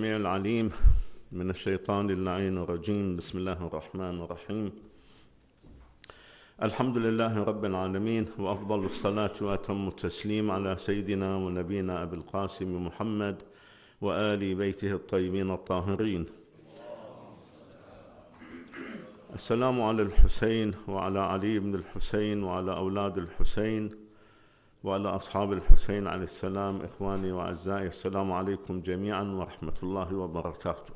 السميع العليم من الشيطان اللعين الرجيم بسم الله الرحمن الرحيم الحمد لله رب العالمين وافضل الصلاه واتم التسليم على سيدنا ونبينا ابي القاسم محمد وال بيته الطيبين الطاهرين السلام على الحسين وعلى علي بن الحسين وعلى اولاد الحسين وعلى أصحاب الحسين عليه السلام إخواني وأعزائي السلام عليكم جميعا ورحمة الله وبركاته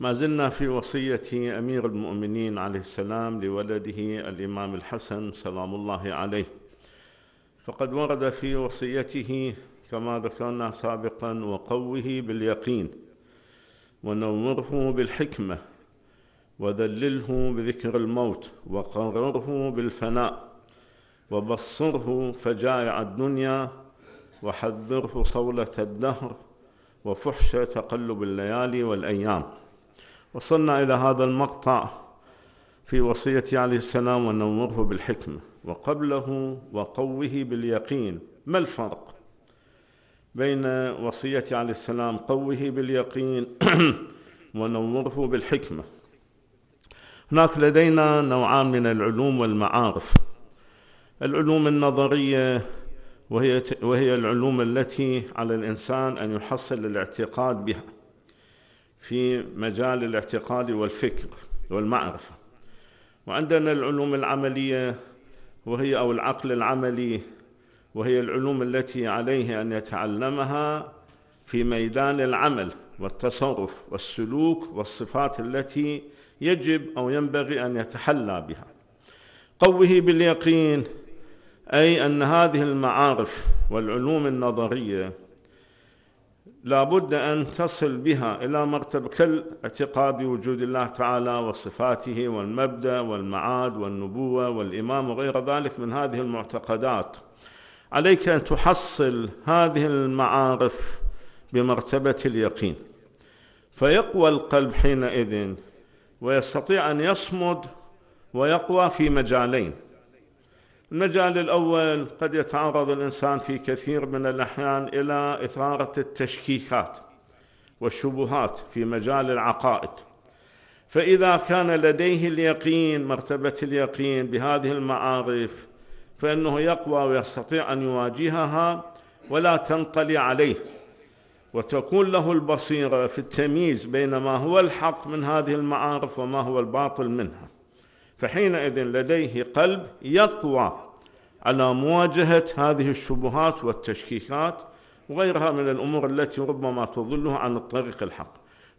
ما زلنا في وصية أمير المؤمنين عليه السلام لولده الإمام الحسن سلام الله عليه فقد ورد في وصيته كما ذكرنا سابقا وقوه باليقين ونوره بالحكمة وذلله بذكر الموت وقرره بالفناء وبصره فجائع الدنيا وحذره صولة الدهر وفحش تقلب الليالي والأيام وصلنا إلى هذا المقطع في وصية عليه السلام ونوره بالحكمة وقبله وقوه باليقين ما الفرق بين وصية عليه السلام قوه باليقين ونوره بالحكمة هناك لدينا نوعان من العلوم والمعارف العلوم النظريه وهي وهي العلوم التي على الانسان ان يحصل الاعتقاد بها في مجال الاعتقاد والفكر والمعرفه وعندنا العلوم العمليه وهي او العقل العملي وهي العلوم التي عليه ان يتعلمها في ميدان العمل والتصرف والسلوك والصفات التي يجب او ينبغي ان يتحلى بها قوه باليقين أي أن هذه المعارف والعلوم النظرية لا بد أن تصل بها إلى مرتبة كالاعتقاد بوجود الله تعالى وصفاته والمبدأ والمعاد والنبوة والإمام وغير ذلك من هذه المعتقدات عليك أن تحصل هذه المعارف بمرتبة اليقين فيقوى القلب حينئذ ويستطيع أن يصمد ويقوى في مجالين المجال الأول قد يتعرض الإنسان في كثير من الأحيان إلى إثارة التشكيكات والشبهات في مجال العقائد فإذا كان لديه اليقين مرتبة اليقين بهذه المعارف فإنه يقوى ويستطيع أن يواجهها ولا تنطلي عليه وتكون له البصيرة في التمييز بين ما هو الحق من هذه المعارف وما هو الباطل منها فحينئذ لديه قلب يقوى على مواجهة هذه الشبهات والتشكيكات وغيرها من الأمور التي ربما تضله عن الطريق الحق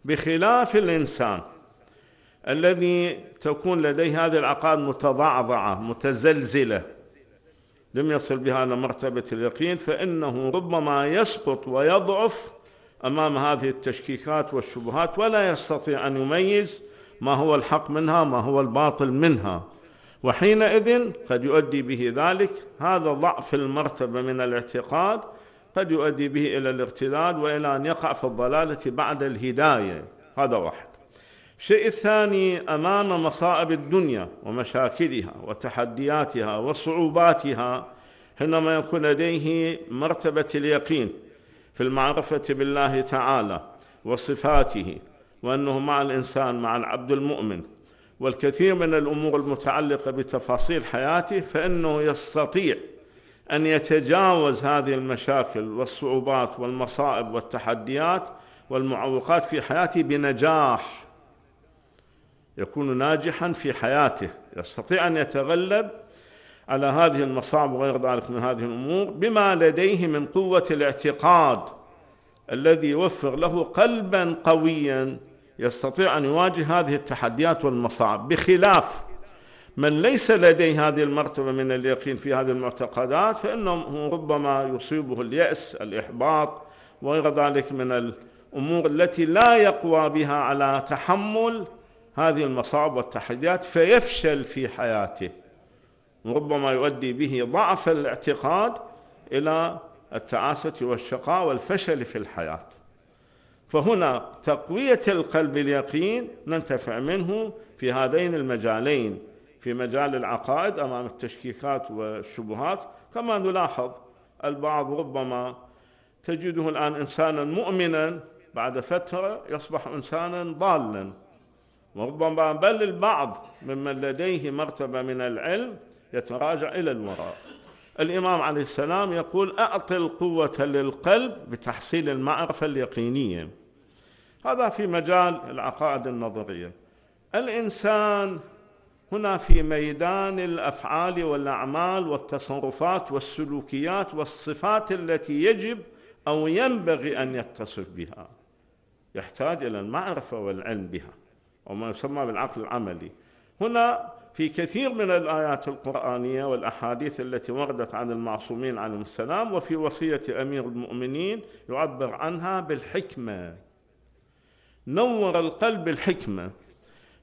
بخلاف الإنسان الذي تكون لديه هذه العقائد متضعضعة متزلزلة لم يصل بها إلى مرتبة اليقين فإنه ربما يسقط ويضعف أمام هذه التشكيكات والشبهات ولا يستطيع أن يميز ما هو الحق منها ما هو الباطل منها وحينئذ قد يؤدي به ذلك هذا ضعف المرتبه من الاعتقاد قد يؤدي به الى الارتداد والى ان يقع في الضلاله بعد الهدايه هذا واحد الشيء الثاني امام مصائب الدنيا ومشاكلها وتحدياتها وصعوباتها حينما يكون لديه مرتبه اليقين في المعرفه بالله تعالى وصفاته وأنه مع الإنسان مع العبد المؤمن والكثير من الأمور المتعلقة بتفاصيل حياته فإنه يستطيع أن يتجاوز هذه المشاكل والصعوبات والمصائب والتحديات والمعوقات في حياته بنجاح يكون ناجحا في حياته يستطيع أن يتغلب على هذه المصاعب وغير ذلك من هذه الأمور بما لديه من قوة الاعتقاد الذي يوفر له قلبا قويا يستطيع أن يواجه هذه التحديات والمصاعب بخلاف من ليس لديه هذه المرتبة من اليقين في هذه المعتقدات فإنه ربما يصيبه اليأس الإحباط وغير ذلك من الأمور التي لا يقوى بها على تحمل هذه المصاعب والتحديات فيفشل في حياته وربما يؤدي به ضعف الاعتقاد إلى التعاسة والشقاء والفشل في الحياه فهنا تقوية القلب اليقين ننتفع منه في هذين المجالين في مجال العقائد أمام التشكيكات والشبهات كما نلاحظ البعض ربما تجده الآن إنسانا مؤمنا بعد فترة يصبح إنسانا ضالا وربما بل البعض ممن لديه مرتبة من العلم يتراجع إلى الوراء الإمام عليه السلام يقول أعطي القوة للقلب بتحصيل المعرفة اليقينية هذا في مجال العقائد النظرية الإنسان هنا في ميدان الأفعال والأعمال والتصرفات والسلوكيات والصفات التي يجب أو ينبغي أن يتصف بها يحتاج إلى المعرفة والعلم بها وما يسمى بالعقل العملي هنا في كثير من الآيات القرآنية والأحاديث التي وردت عن المعصومين عليهم السلام وفي وصية أمير المؤمنين يعبر عنها بالحكمة نور القلب الحكمة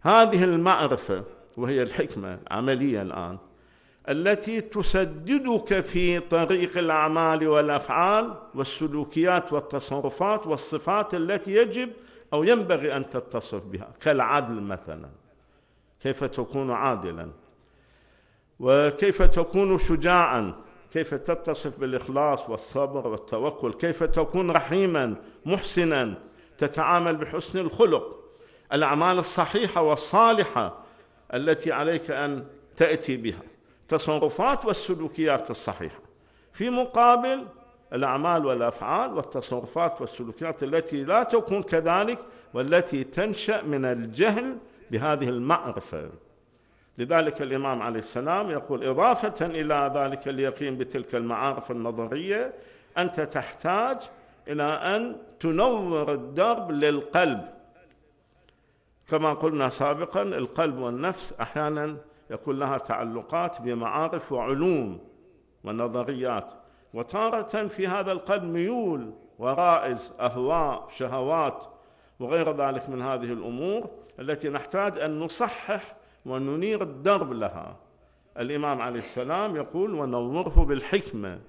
هذه المعرفة وهي الحكمة العملية الآن التي تسددك في طريق الأعمال والأفعال والسلوكيات والتصرفات والصفات التي يجب أو ينبغي أن تتصف بها كالعدل مثلاً كيف تكون عادلا وكيف تكون شجاعا كيف تتصف بالاخلاص والصبر والتوكل كيف تكون رحيما محسنا تتعامل بحسن الخلق الاعمال الصحيحه والصالحه التي عليك ان تاتي بها التصرفات والسلوكيات الصحيحه في مقابل الاعمال والافعال والتصرفات والسلوكيات التي لا تكون كذلك والتي تنشا من الجهل بهذه المعرفه لذلك الامام عليه السلام يقول اضافه الى ذلك اليقين بتلك المعارف النظريه انت تحتاج الى ان تنور الدرب للقلب كما قلنا سابقا القلب والنفس احيانا يكون لها تعلقات بمعارف وعلوم ونظريات وتارة في هذا القلب ميول ورائز أهواء شهوات وغير ذلك من هذه الأمور التي نحتاج أن نصحح وننير الدرب لها الإمام عليه السلام يقول ونوره بالحكمة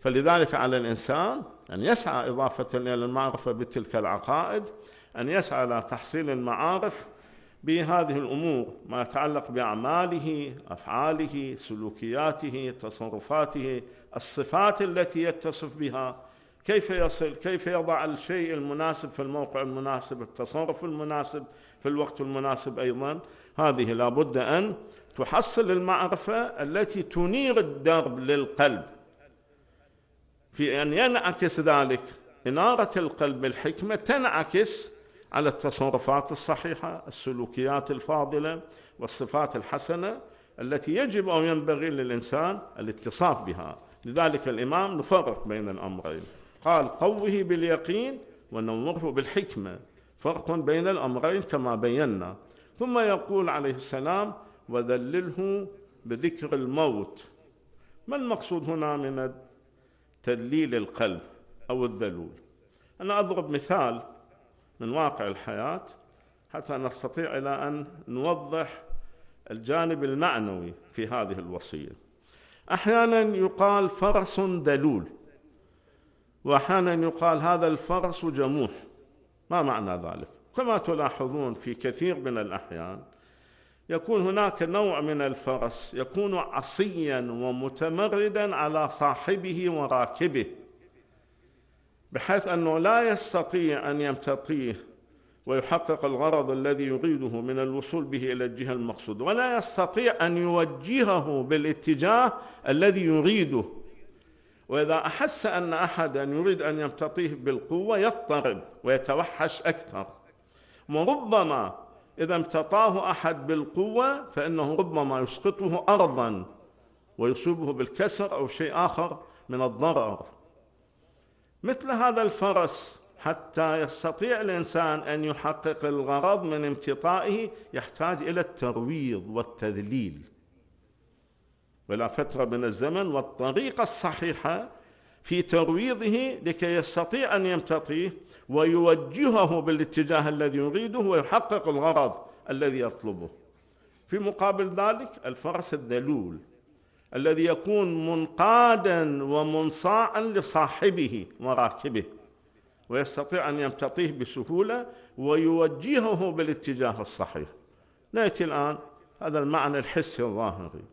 فلذلك على الإنسان أن يسعى إضافة إلى المعرفة بتلك العقائد أن يسعى إلى تحصيل المعارف بهذه الأمور ما يتعلق بأعماله أفعاله سلوكياته تصرفاته الصفات التي يتصف بها كيف يصل كيف يضع الشيء المناسب في الموقع المناسب التصرف المناسب في الوقت المناسب أيضا هذه لابد أن تحصل المعرفة التي تنير الدرب للقلب في أن ينعكس ذلك إنارة القلب الحكمة تنعكس على التصرفات الصحيحة السلوكيات الفاضلة والصفات الحسنة التي يجب أو ينبغي للإنسان الاتصاف بها لذلك الإمام نفرق بين الأمرين قال قوه باليقين ونوره بالحكمة فرق بين الأمرين كما بينا ثم يقول عليه السلام وذلله بذكر الموت ما المقصود هنا من تذليل القلب أو الذلول أنا أضرب مثال من واقع الحياة حتى نستطيع إلى أن نوضح الجانب المعنوي في هذه الوصية أحيانا يقال فرس دلول واحيانا يقال هذا الفرس جموح ما معنى ذلك كما تلاحظون في كثير من الاحيان يكون هناك نوع من الفرس يكون عصيا ومتمردا على صاحبه وراكبه بحيث انه لا يستطيع ان يمتطيه ويحقق الغرض الذي يريده من الوصول به الى الجهه المقصوده ولا يستطيع ان يوجهه بالاتجاه الذي يريده وإذا أحس أن أحدا يريد أن يمتطيه بالقوة يضطرب ويتوحش أكثر وربما إذا امتطاه أحد بالقوة فإنه ربما يسقطه أرضا ويصيبه بالكسر أو شيء آخر من الضرر مثل هذا الفرس حتى يستطيع الإنسان أن يحقق الغرض من امتطائه يحتاج إلى الترويض والتذليل إلى فترة من الزمن والطريقة الصحيحة في ترويضه لكي يستطيع أن يمتطيه ويوجهه بالاتجاه الذي يريده ويحقق الغرض الذي يطلبه في مقابل ذلك الفرس الذلول الذي يكون منقادا ومنصاعا لصاحبه وراكبه ويستطيع أن يمتطيه بسهولة ويوجهه بالاتجاه الصحيح نأتي الآن هذا المعنى الحسي الظاهري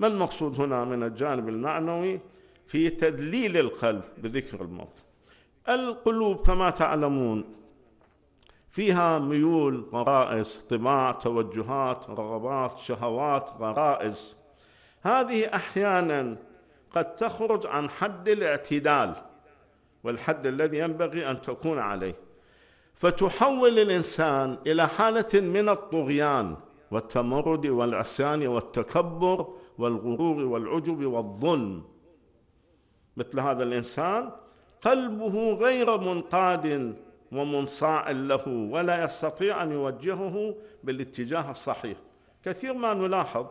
ما المقصود هنا من الجانب المعنوي في تدليل القلب بذكر الموت القلوب كما تعلمون فيها ميول غرائز طماع توجهات رغبات شهوات غرائز هذه احيانا قد تخرج عن حد الاعتدال والحد الذي ينبغي ان تكون عليه فتحول الانسان الى حاله من الطغيان والتمرد والعصيان والتكبر والغرور والعجب والظلم مثل هذا الإنسان قلبه غير منقاد ومنصاع له ولا يستطيع أن يوجهه بالاتجاه الصحيح كثير ما نلاحظ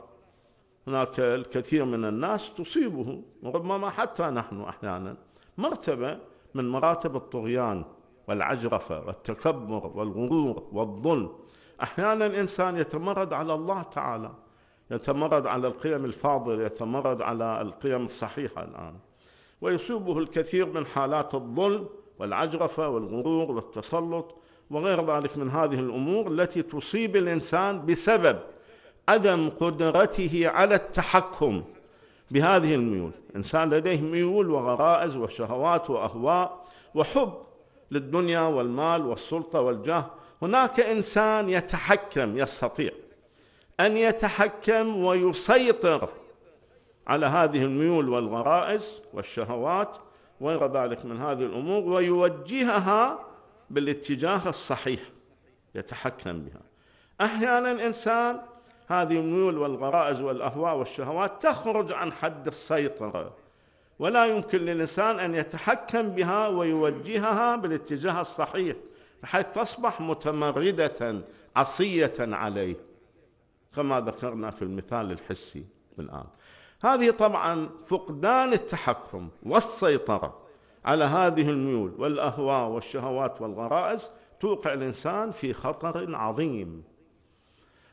هناك الكثير من الناس تصيبه وربما حتى نحن أحيانا مرتبة من مراتب الطغيان والعجرفة والتكبر والغرور والظلم أحيانا الإنسان يتمرد على الله تعالى يتمرد على القيم الفاضلة يتمرد على القيم الصحيحة الآن ويصيبه الكثير من حالات الظلم والعجرفة والغرور والتسلط وغير ذلك من هذه الأمور التي تصيب الإنسان بسبب عدم قدرته على التحكم بهذه الميول إنسان لديه ميول وغرائز وشهوات وأهواء وحب للدنيا والمال والسلطة والجاه هناك إنسان يتحكم يستطيع أن يتحكم ويسيطر على هذه الميول والغرائز والشهوات وغير ذلك من هذه الأمور ويوجهها بالاتجاه الصحيح يتحكم بها أحيانا الإنسان هذه الميول والغرائز والأهواء والشهوات تخرج عن حد السيطرة ولا يمكن للإنسان أن يتحكم بها ويوجهها بالاتجاه الصحيح بحيث تصبح متمردة عصية عليه كما ذكرنا في المثال الحسي الآن هذه طبعا فقدان التحكم والسيطرة على هذه الميول والأهواء والشهوات والغرائز توقع الإنسان في خطر عظيم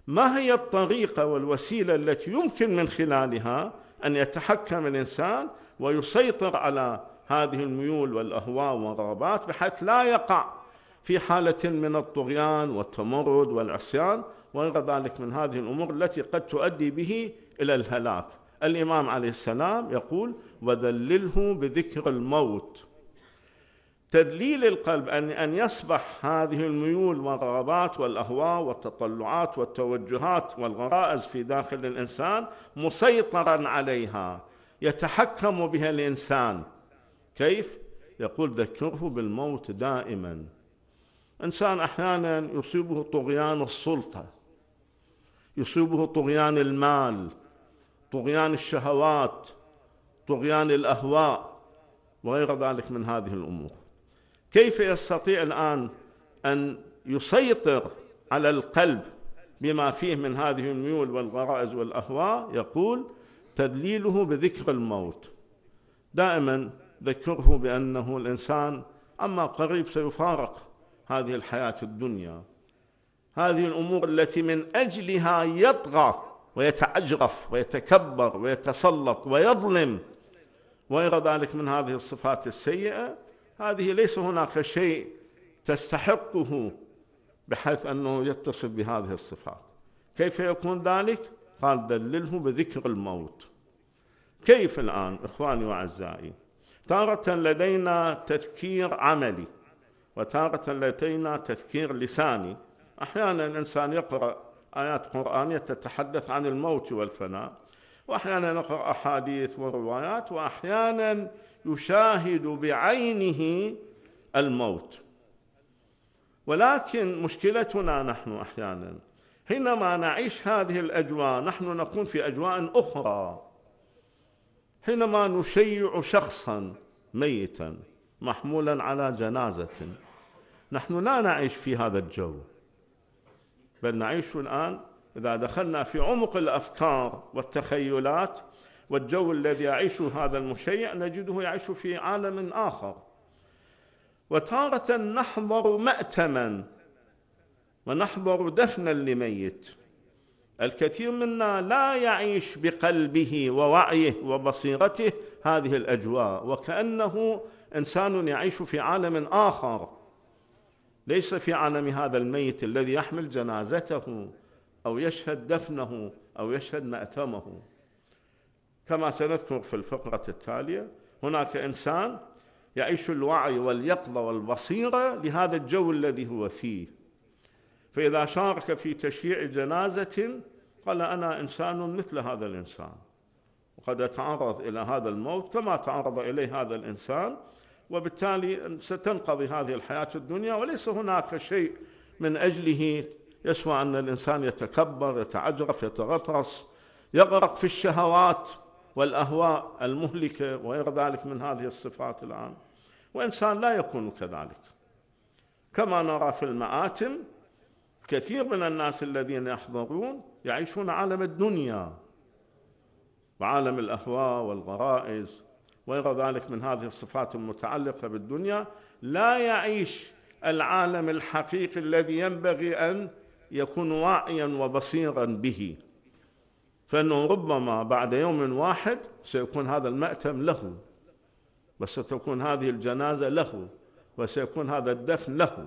ما هي الطريقة والوسيلة التي يمكن من خلالها أن يتحكم الإنسان ويسيطر على هذه الميول والأهواء والرغبات بحيث لا يقع في حالة من الطغيان والتمرد والعصيان وغير ذلك من هذه الأمور التي قد تؤدي به إلى الهلاك الإمام عليه السلام يقول وذلله بذكر الموت تذليل القلب أن, أن يصبح هذه الميول والرغبات والأهواء والتطلعات والتوجهات والغرائز في داخل الإنسان مسيطرا عليها يتحكم بها الإنسان كيف؟ يقول ذكره بالموت دائما إنسان أحيانا يصيبه طغيان السلطة يصيبه طغيان المال طغيان الشهوات طغيان الاهواء وغير ذلك من هذه الامور كيف يستطيع الان ان يسيطر على القلب بما فيه من هذه الميول والغرائز والاهواء يقول تدليله بذكر الموت دائما ذكره بانه الانسان اما قريب سيفارق هذه الحياه الدنيا هذه الامور التي من اجلها يطغى ويتعجرف ويتكبر ويتسلط ويظلم وغير ذلك من هذه الصفات السيئه هذه ليس هناك شيء تستحقه بحيث انه يتصف بهذه الصفات كيف يكون ذلك قال دلله بذكر الموت كيف الان اخواني واعزائي تاره لدينا تذكير عملي وتاره لدينا تذكير لساني أحيانا الإنسان يقرأ آيات قرآنية تتحدث عن الموت والفناء وأحيانا يقرأ أحاديث وروايات وأحيانا يشاهد بعينه الموت ولكن مشكلتنا نحن أحيانا حينما نعيش هذه الأجواء نحن نكون في أجواء أخرى حينما نشيع شخصا ميتا محمولا على جنازة نحن لا نعيش في هذا الجو بل نعيش الآن إذا دخلنا في عمق الأفكار والتخيلات والجو الذي يعيشه هذا المشيع نجده يعيش في عالم آخر وتارة نحضر مأتما ونحضر دفنا لميت الكثير منا لا يعيش بقلبه ووعيه وبصيرته هذه الاجواء وكانه انسان يعيش في عالم اخر ليس في عالم هذا الميت الذي يحمل جنازته او يشهد دفنه او يشهد ماتمه كما سنذكر في الفقره التاليه هناك انسان يعيش الوعي واليقظه والبصيره لهذا الجو الذي هو فيه فاذا شارك في تشييع جنازه قال انا انسان مثل هذا الانسان وقد اتعرض الى هذا الموت كما تعرض اليه هذا الانسان وبالتالي ستنقضي هذه الحياة الدنيا وليس هناك شيء من أجله يسوى أن الإنسان يتكبر يتعجرف يتغطرس يغرق في الشهوات والأهواء المهلكة وغير ذلك من هذه الصفات الآن وإنسان لا يكون كذلك كما نرى في المآتم كثير من الناس الذين يحضرون يعيشون عالم الدنيا وعالم الأهواء والغرائز وغير ذلك من هذه الصفات المتعلقة بالدنيا لا يعيش العالم الحقيقي الذي ينبغي أن يكون واعيا وبصيرا به فانه ربما بعد يوم واحد سيكون هذا المأتم له وستكون هذه الجنازه له وسيكون هذا الدفن له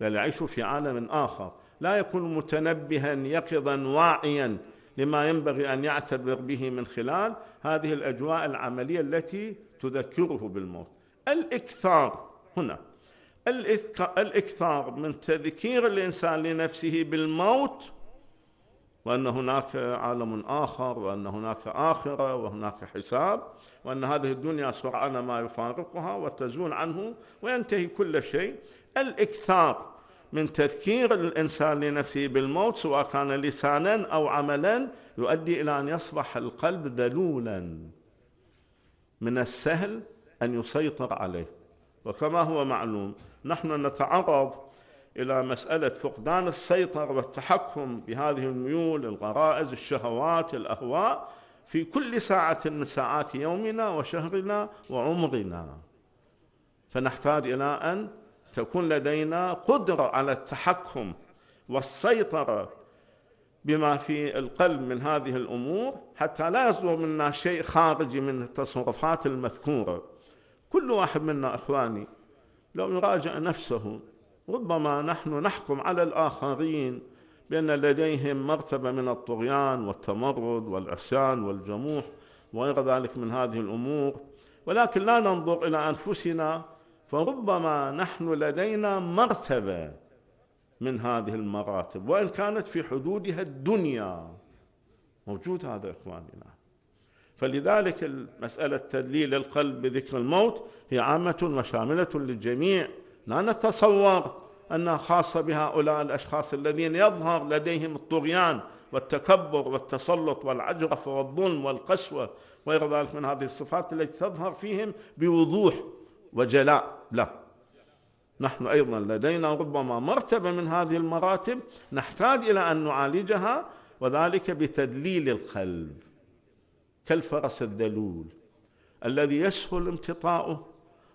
بل يعيش في عالم اخر لا يكون متنبها يقظا واعيا لما ينبغي أن يعتبر به من خلال هذه الأجواء العملية التي تذكره بالموت الإكثار هنا الإكثار من تذكير الإنسان لنفسه بالموت وأن هناك عالم آخر وأن هناك آخرة وهناك حساب وأن هذه الدنيا سرعان ما يفارقها وتزول عنه وينتهي كل شيء الإكثار من تذكير الانسان لنفسه بالموت سواء كان لسانا او عملا يؤدي الى ان يصبح القلب ذلولا من السهل ان يسيطر عليه وكما هو معلوم نحن نتعرض الى مساله فقدان السيطره والتحكم بهذه الميول الغرائز الشهوات الاهواء في كل ساعه من ساعات يومنا وشهرنا وعمرنا فنحتاج الى ان تكون لدينا قدره على التحكم والسيطره بما في القلب من هذه الامور حتى لا يصدر منا شيء خارجي من التصرفات المذكوره كل واحد منا اخواني لو يراجع نفسه ربما نحن نحكم على الاخرين بان لديهم مرتبه من الطغيان والتمرد والعصيان والجموح وغير ذلك من هذه الامور ولكن لا ننظر الى انفسنا فربما نحن لدينا مرتبه من هذه المراتب وان كانت في حدودها الدنيا موجود هذا اخواننا فلذلك مساله تدليل القلب بذكر الموت هي عامه وشامله للجميع لا نتصور انها خاصه بهؤلاء الاشخاص الذين يظهر لديهم الطغيان والتكبر والتسلط والعجرفه والظلم والقسوه وغير ذلك من هذه الصفات التي تظهر فيهم بوضوح وجلاء له نحن أيضا لدينا ربما مرتبة من هذه المراتب نحتاج إلى أن نعالجها وذلك بتدليل القلب كالفرس الدلول الذي يسهل امتطاؤه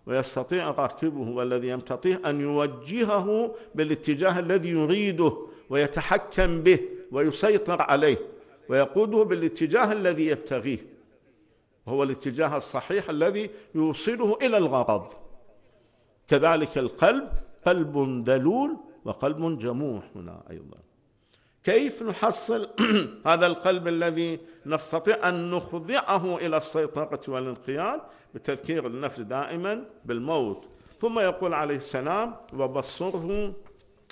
ويستطيع راكبه والذي يمتطيه أن يوجهه بالاتجاه الذي يريده ويتحكم به ويسيطر عليه ويقوده بالاتجاه الذي يبتغيه وهو الاتجاه الصحيح الذي يوصله إلى الغرض كذلك القلب قلب دلول وقلب جموح هنا أيضا كيف نحصل هذا القلب الذي نستطيع أن نخضعه إلى السيطرة والانقياد بتذكير النفس دائما بالموت ثم يقول عليه السلام وبصره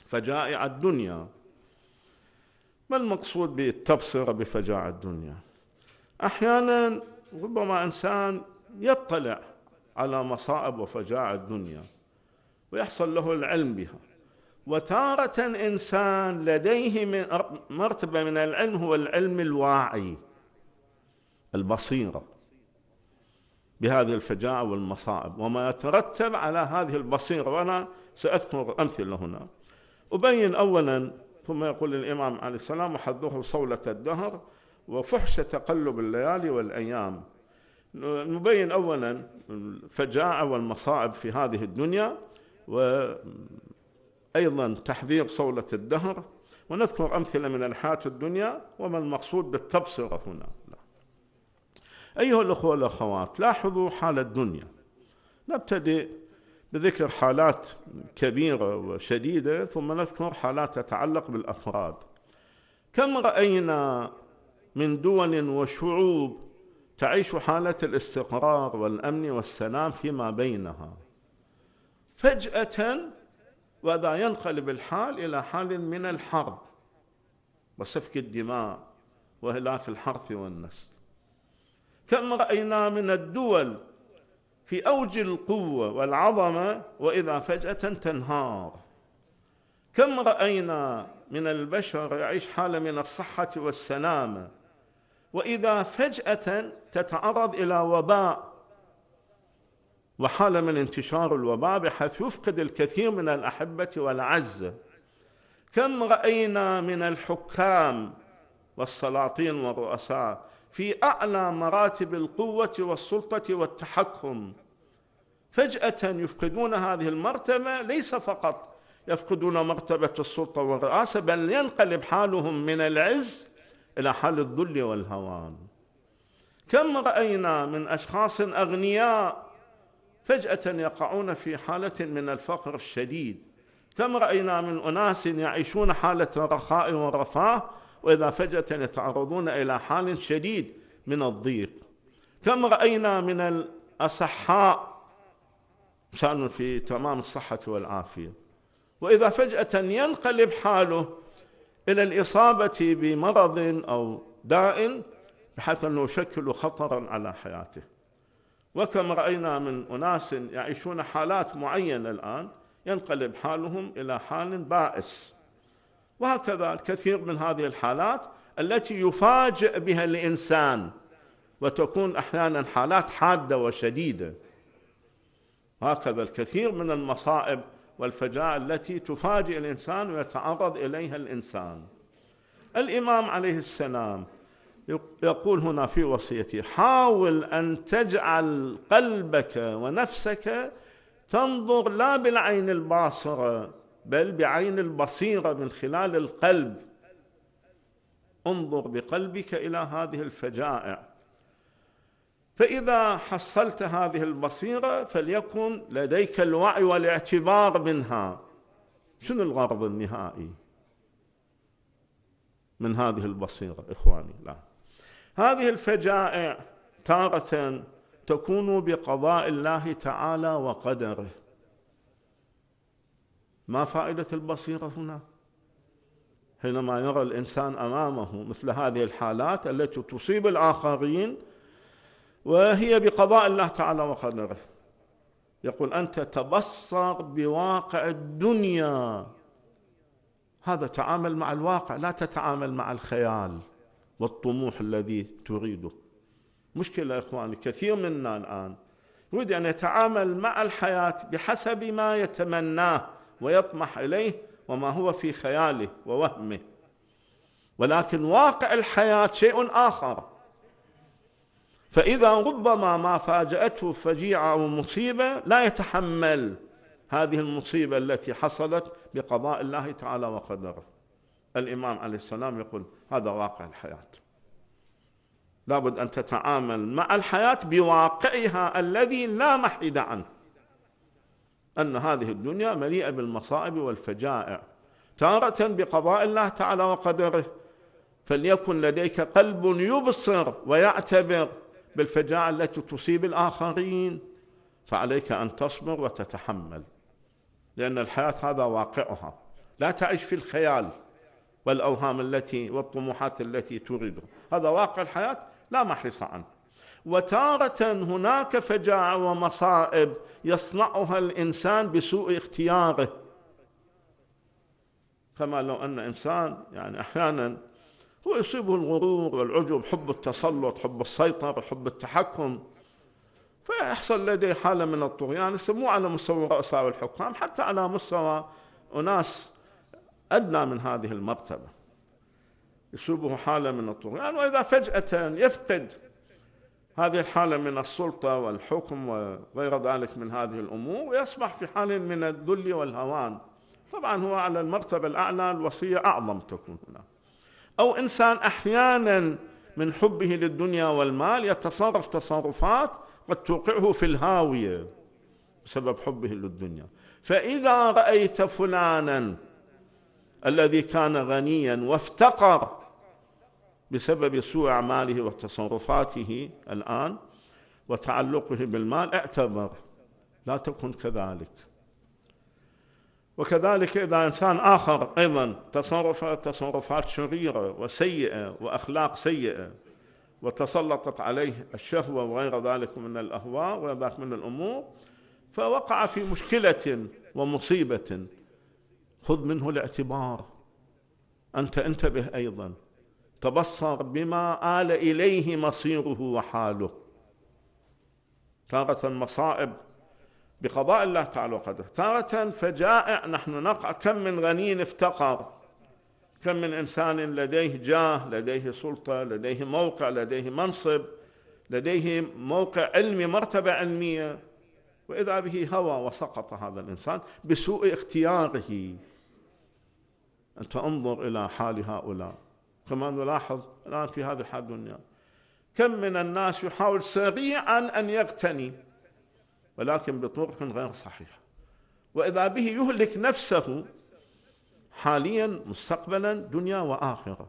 فجائع الدنيا ما المقصود بالتبصرة بفجائع الدنيا أحيانا ربما انسان يطلع على مصائب وفجاع الدنيا ويحصل له العلم بها وتارة انسان لديه من مرتبة من العلم هو العلم الواعي البصيرة بهذه الفجاعة والمصائب وما يترتب على هذه البصيرة وأنا سأذكر أمثلة هنا أبين أولا ثم يقول الإمام عليه السلام وحذره صولة الدهر وفحش تقلب الليالي والايام نبين اولا الفجاعه والمصائب في هذه الدنيا وايضا تحذير صوله الدهر ونذكر امثله من الحياه الدنيا وما المقصود بالتبصره هنا ايها الاخوه والاخوات لاحظوا حال الدنيا نبتدئ بذكر حالات كبيره وشديده ثم نذكر حالات تتعلق بالافراد كم راينا من دول وشعوب تعيش حاله الاستقرار والامن والسلام فيما بينها فجاه وذا ينقلب الحال الى حال من الحرب وسفك الدماء وهلاك الحرث والنسل كم راينا من الدول في اوج القوه والعظمه واذا فجاه تنهار كم راينا من البشر يعيش حاله من الصحه والسلامه واذا فجاه تتعرض الى وباء وحال من انتشار الوباء بحيث يفقد الكثير من الاحبه والعزه كم راينا من الحكام والسلاطين والرؤساء في اعلى مراتب القوه والسلطه والتحكم فجاه يفقدون هذه المرتبه ليس فقط يفقدون مرتبه السلطه والرئاسه بل ينقلب حالهم من العز إلى حال الذل والهوان كم رأينا من أشخاص أغنياء فجأة يقعون في حالة من الفقر الشديد كم رأينا من أناس يعيشون حالة رخاء ورفاه وإذا فجأة يتعرضون إلى حال شديد من الضيق كم رأينا من الأصحاء شأن في تمام الصحة والعافية وإذا فجأة ينقلب حاله الى الاصابه بمرض او داء بحيث انه يشكل خطرا على حياته وكم راينا من اناس يعيشون حالات معينه الان ينقلب حالهم الى حال بائس وهكذا الكثير من هذه الحالات التي يفاجئ بها الانسان وتكون احيانا حالات حاده وشديده هكذا الكثير من المصائب والفجاعة التي تفاجئ الإنسان ويتعرض إليها الإنسان الإمام عليه السلام يقول هنا في وصيته حاول أن تجعل قلبك ونفسك تنظر لا بالعين الباصرة بل بعين البصيرة من خلال القلب انظر بقلبك إلى هذه الفجائع فإذا حصلت هذه البصيرة فليكن لديك الوعي والاعتبار منها شنو الغرض النهائي من هذه البصيرة إخواني لا هذه الفجائع تارة تكون بقضاء الله تعالى وقدره ما فائدة البصيرة هنا حينما يرى الإنسان أمامه مثل هذه الحالات التي تصيب الآخرين وهي بقضاء الله تعالى وقدره يقول أنت تبصر بواقع الدنيا هذا تعامل مع الواقع لا تتعامل مع الخيال والطموح الذي تريده مشكلة يا إخواني كثير منا الآن يريد أن يتعامل مع الحياة بحسب ما يتمناه ويطمح إليه وما هو في خياله ووهمه ولكن واقع الحياة شيء آخر فإذا ربما ما فاجأته فجيعة أو مصيبة لا يتحمل هذه المصيبة التي حصلت بقضاء الله تعالى وقدره الإمام عليه السلام يقول هذا واقع الحياة لابد أن تتعامل مع الحياة بواقعها الذي لا محيد عنه أن هذه الدنيا مليئة بالمصائب والفجائع تارة بقضاء الله تعالى وقدره فليكن لديك قلب يبصر ويعتبر بالفجاعة التي تصيب الآخرين فعليك أن تصبر وتتحمل لأن الحياة هذا واقعها لا تعيش في الخيال والأوهام التي والطموحات التي تريد هذا واقع الحياة لا محيص عنه وتارة هناك فجاعة ومصائب يصنعها الإنسان بسوء اختياره كما لو أن إنسان يعني أحيانا ويصيبه الغرور والعجب حب التسلط حب السيطرة حب التحكم فيحصل لديه حالة من الطغيان مو على مستوى رؤساء الحكام حتى على مستوى أناس أدنى من هذه المرتبة يصيبه حالة من الطغيان وإذا فجأة يفقد هذه الحالة من السلطة والحكم وغير ذلك من هذه الأمور ويصبح في حال من الذل والهوان طبعا هو على المرتبة الأعلى الوصية أعظم تكون هناك او انسان احيانا من حبه للدنيا والمال يتصرف تصرفات قد توقعه في الهاويه بسبب حبه للدنيا فاذا رايت فلانا الذي كان غنيا وافتقر بسبب سوء اعماله وتصرفاته الان وتعلقه بالمال اعتبر لا تكن كذلك وكذلك إذا إنسان آخر أيضا تصرف تصرفات شريرة وسيئة وأخلاق سيئة وتسلطت عليه الشهوة وغير ذلك من الأهواء وغير ذلك من الأمور فوقع في مشكلة ومصيبة خذ منه الاعتبار أنت انتبه أيضا تبصر بما آل إليه مصيره وحاله تارة مصائب بقضاء الله تعالى وقدره تارة فجائع نحن نقع كم من غني افتقر كم من إنسان لديه جاه لديه سلطة لديه موقع لديه منصب لديه موقع علمي مرتبة علمية وإذا به هوى وسقط هذا الإنسان بسوء اختياره أنت انظر إلى حال هؤلاء كما نلاحظ الآن في هذه الحال الدنيا كم من الناس يحاول سريعا أن يغتني ولكن بطرق غير صحيحة وإذا به يهلك نفسه حاليا مستقبلا دنيا وآخرة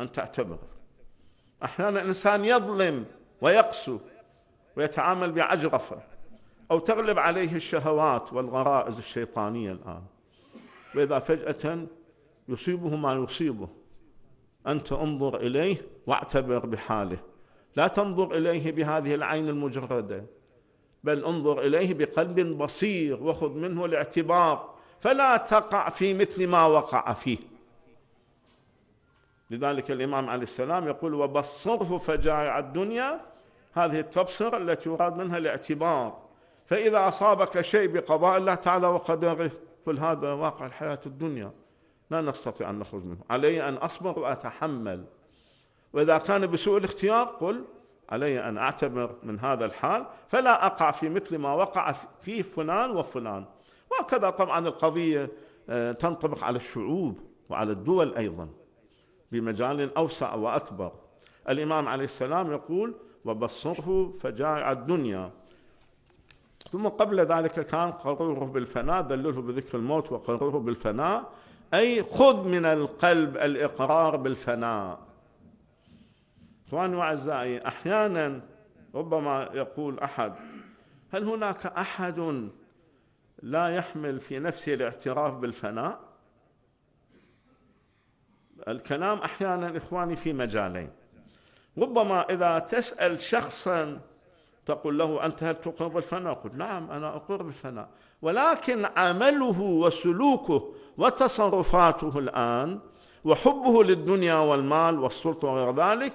أن تعتبر أحيانا الإنسان يظلم ويقسو ويتعامل بعجرفة أو تغلب عليه الشهوات والغرائز الشيطانية الآن وإذا فجأة يصيبه ما يصيبه أنت انظر إليه واعتبر بحاله لا تنظر إليه بهذه العين المجردة بل انظر اليه بقلب بصير وخذ منه الاعتبار فلا تقع في مثل ما وقع فيه لذلك الامام عليه السلام يقول وبصره فجائع الدنيا هذه التبصره التي يراد منها الاعتبار فاذا اصابك شيء بقضاء الله تعالى وقدره قل هذا واقع الحياه الدنيا لا نستطيع ان نخرج منه علي ان اصبر واتحمل واذا كان بسوء الاختيار قل علي أن أعتبر من هذا الحال فلا أقع في مثل ما وقع فيه فلان وفلان وهكذا طبعا القضية آه، تنطبق على الشعوب وعلى الدول أيضا بمجال أوسع وأكبر الإمام عليه السلام يقول وبصره فجاع الدنيا ثم قبل ذلك كان قرره بالفناء دلله بذكر الموت وقرره بالفناء أي خذ من القلب الإقرار بالفناء اخواني واعزائي احيانا ربما يقول احد هل هناك احد لا يحمل في نفسه الاعتراف بالفناء الكلام احيانا اخواني في مجالين ربما اذا تسال شخصا تقول له انت هل تقر بالفناء؟ يقول نعم انا اقر بالفناء ولكن عمله وسلوكه وتصرفاته الان وحبه للدنيا والمال والسلطه وغير ذلك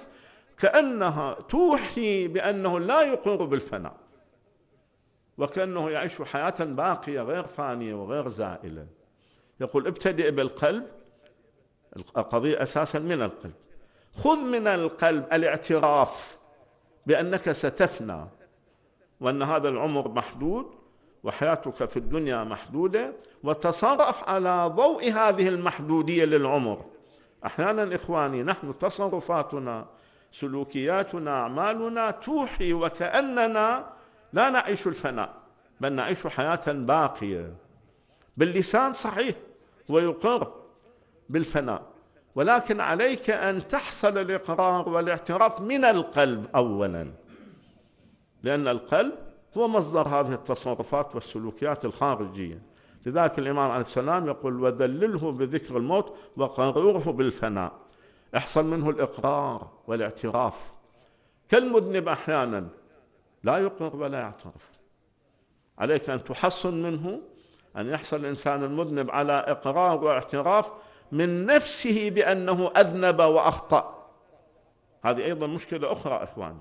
كأنها توحي بأنه لا يقر بالفناء وكأنه يعيش حياة باقية غير فانية وغير زائلة يقول ابتدئ بالقلب القضية أساسا من القلب خذ من القلب الاعتراف بأنك ستفنى وأن هذا العمر محدود وحياتك في الدنيا محدودة وتصرف على ضوء هذه المحدودية للعمر أحيانا إخواني نحن تصرفاتنا سلوكياتنا أعمالنا توحي وكأننا لا نعيش الفناء بل نعيش حياة باقية باللسان صحيح ويقر بالفناء ولكن عليك أن تحصل الإقرار والاعتراف من القلب أولا لأن القلب هو مصدر هذه التصرفات والسلوكيات الخارجية لذلك الإمام عليه السلام يقول وذلله بذكر الموت وقرره بالفناء يحصل منه الإقرار والاعتراف كالمذنب أحيانا لا يقر ولا يعترف عليك أن تحصن منه أن يحصل الإنسان المذنب على إقرار واعتراف من نفسه بأنه أذنب وأخطأ هذه أيضا مشكلة أخرى إخواني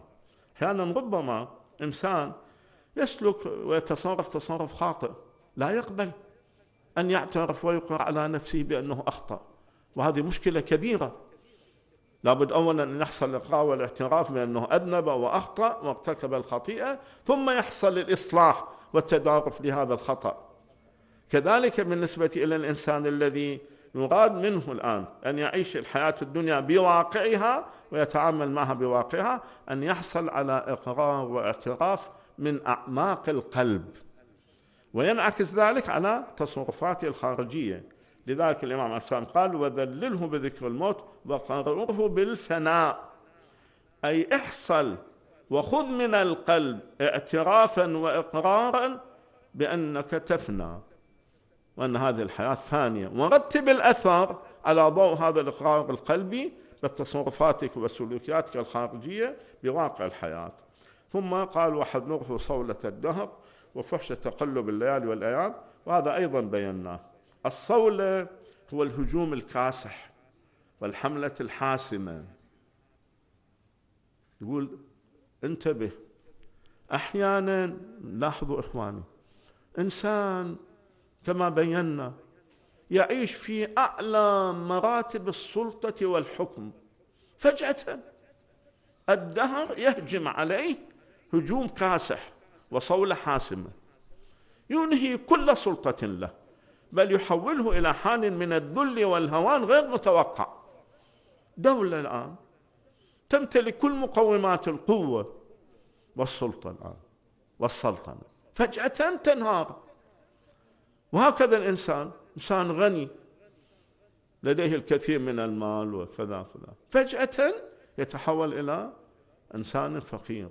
أحيانا ربما إنسان يسلك ويتصرف تصرف خاطئ لا يقبل أن يعترف ويقر على نفسه بأنه أخطأ وهذه مشكلة كبيرة لابد أولا أن يحصل الإقرار والاعتراف بأنه أذنب وأخطأ وارتكب الخطيئة ثم يحصل الإصلاح والتدارك لهذا الخطأ كذلك بالنسبة إلى الإنسان الذي يراد منه الآن أن يعيش الحياة الدنيا بواقعها ويتعامل معها بواقعها أن يحصل على إقرار واعتراف من أعماق القلب وينعكس ذلك على تصرفاته الخارجية لذلك الإمام عثمان قال وذلله بذكر الموت وقرره بالفناء أي احصل وخذ من القلب اعترافا وإقرارا بأنك تفنى وأن هذه الحياة فانية ورتب الأثر على ضوء هذا الإقرار القلبي بتصرفاتك وسلوكياتك الخارجية بواقع الحياة ثم قال وحذره صولة الدهر وفحش تقلب الليالي والأيام وهذا أيضا بيناه الصولة هو الهجوم الكاسح والحملة الحاسمة يقول انتبه احيانا لاحظوا اخواني انسان كما بينا يعيش في اعلى مراتب السلطه والحكم فجاه الدهر يهجم عليه هجوم كاسح وصوله حاسمه ينهي كل سلطه له بل يحوله إلى حال من الذل والهوان غير متوقع دولة الآن تمتلك كل مقومات القوة والسلطة الآن والسلطنة فجأة تنهار وهكذا الإنسان إنسان غني لديه الكثير من المال وكذا كذا فجأة يتحول إلى إنسان فقير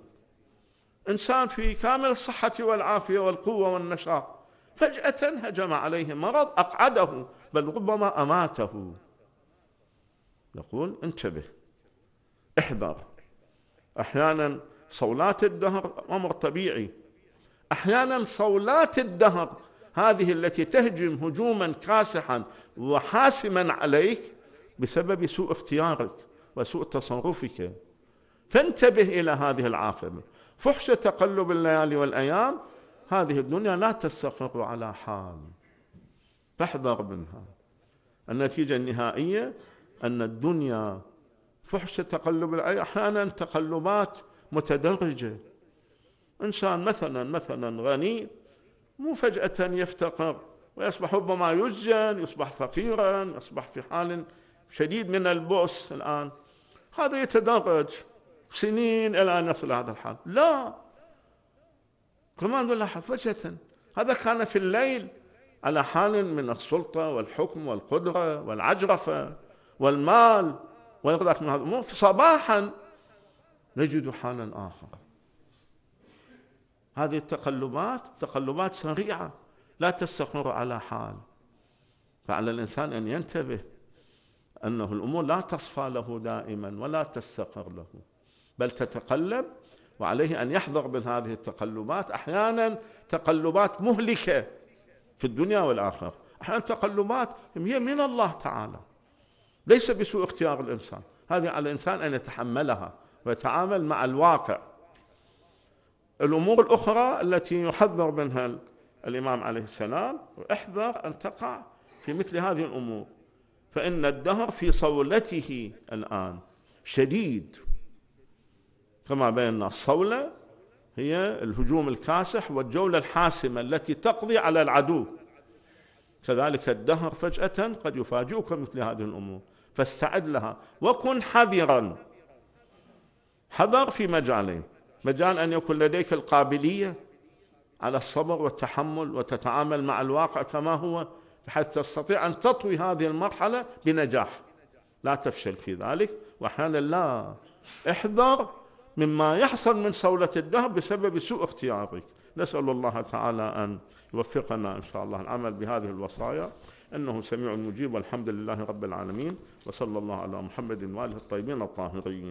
إنسان في كامل الصحة والعافية والقوة والنشاط فجأة هجم عليه مرض أقعده بل ربما أماته يقول انتبه احذر أحيانا صولات الدهر أمر طبيعي أحيانا صولات الدهر هذه التي تهجم هجوما كاسحا وحاسما عليك بسبب سوء اختيارك وسوء تصرفك فانتبه الى هذه العاقبه فحش تقلب الليالي والايام هذه الدنيا لا تستقر على حال فاحذر منها النتيجة النهائية أن الدنيا فحش تقلب أحيانا تقلبات متدرجة إنسان مثلا مثلا غني مو فجأة يفتقر ويصبح ربما يسجن يصبح فقيرا يصبح في حال شديد من البؤس الآن هذا يتدرج سنين إلى أن يصل هذا الحال لا كمان ولاحة فجأة هذا كان في الليل على حال من السلطة والحكم والقدرة والعجرفة والمال وغيرك من هذا الأمور صباحا نجد حالا آخر هذه التقلبات تقلبات سريعة لا تستقر على حال فعلى الإنسان أن ينتبه أنه الأمور لا تصفى له دائما ولا تستقر له بل تتقلب وعليه أن يحذر من هذه التقلبات أحيانا تقلبات مهلكة في الدنيا والآخرة أحيانا تقلبات هي من الله تعالى ليس بسوء اختيار الإنسان هذه على الإنسان أن يتحملها ويتعامل مع الواقع الأمور الأخرى التي يحذر منها الإمام عليه السلام احذر أن تقع في مثل هذه الأمور فإن الدهر في صولته الآن شديد كما بينا الصولة هي الهجوم الكاسح والجولة الحاسمة التي تقضي على العدو كذلك الدهر فجأة قد يفاجئك مثل هذه الأمور فاستعد لها وكن حذرا حذر في مجالين مجال أن يكون لديك القابلية على الصبر والتحمل وتتعامل مع الواقع كما هو بحيث تستطيع أن تطوي هذه المرحلة بنجاح لا تفشل في ذلك وأحيانا لا احذر مما يحصل من صولة الذهب بسبب سوء اختيارك نسأل الله تعالى أن يوفقنا إن شاء الله العمل بهذه الوصايا إنه سميع مجيب والحمد لله رب العالمين وصلى الله على محمد وآله الطيبين الطاهرين